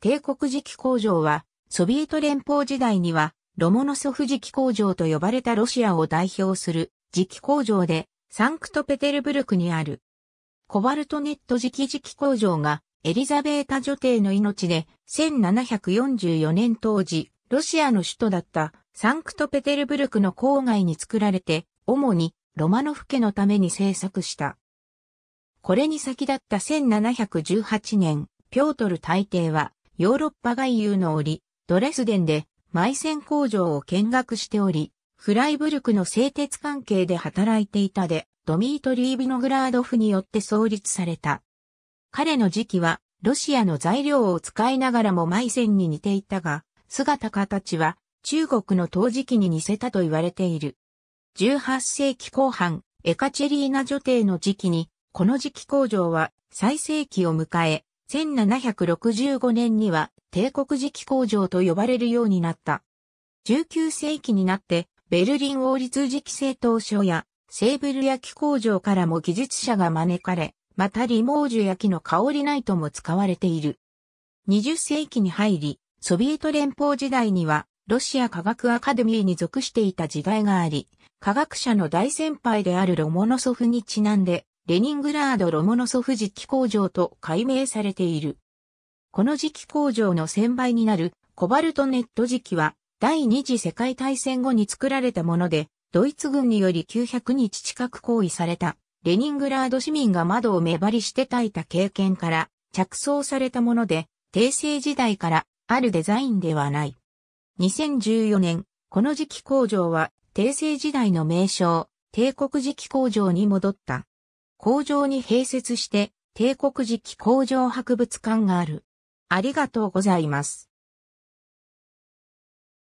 帝国磁器工場は、ソビエト連邦時代には、ロモノソフ磁器工場と呼ばれたロシアを代表する磁器工場で、サンクトペテルブルクにある。コバルトネット磁器磁器工場が、エリザベータ女帝の命で、1744年当時、ロシアの首都だったサンクトペテルブルクの郊外に作られて、主にロマノフ家のために製作した。これに先立った1718年、ピョートル大帝はヨーロッパ外遊の折、ドレスデンで、埋線工場を見学しており、フライブルクの製鉄関係で働いていたで、ドミートリー・ビノグラードフによって創立された。彼の時期は、ロシアの材料を使いながらも埋線に似ていたが、姿形は中国の陶磁器に似せたと言われている。18世紀後半、エカチェリーナ女帝の時期に、この磁器工場は最盛期を迎え、1765年には帝国磁気工場と呼ばれるようになった。19世紀になって、ベルリン王立磁気製陶所や、セーブル焼き工場からも技術者が招かれ、またリモージュ焼きの香りナイトも使われている。20世紀に入り、ソビエト連邦時代には、ロシア科学アカデミーに属していた時代があり、科学者の大先輩であるロモノソフにちなんで、レニングラード・ロモノソフ磁気工場と改名されている。この磁気工場の1000倍になるコバルトネット磁気は第二次世界大戦後に作られたもので、ドイツ軍により900日近く行為されたレニングラード市民が窓を目張りして焚いた経験から着想されたもので、帝政時代からあるデザインではない。2014年、この磁気工場は帝政時代の名称、帝国磁気工場に戻った。工場に併設して帝国時期工場博物館がある。ありがとうございます。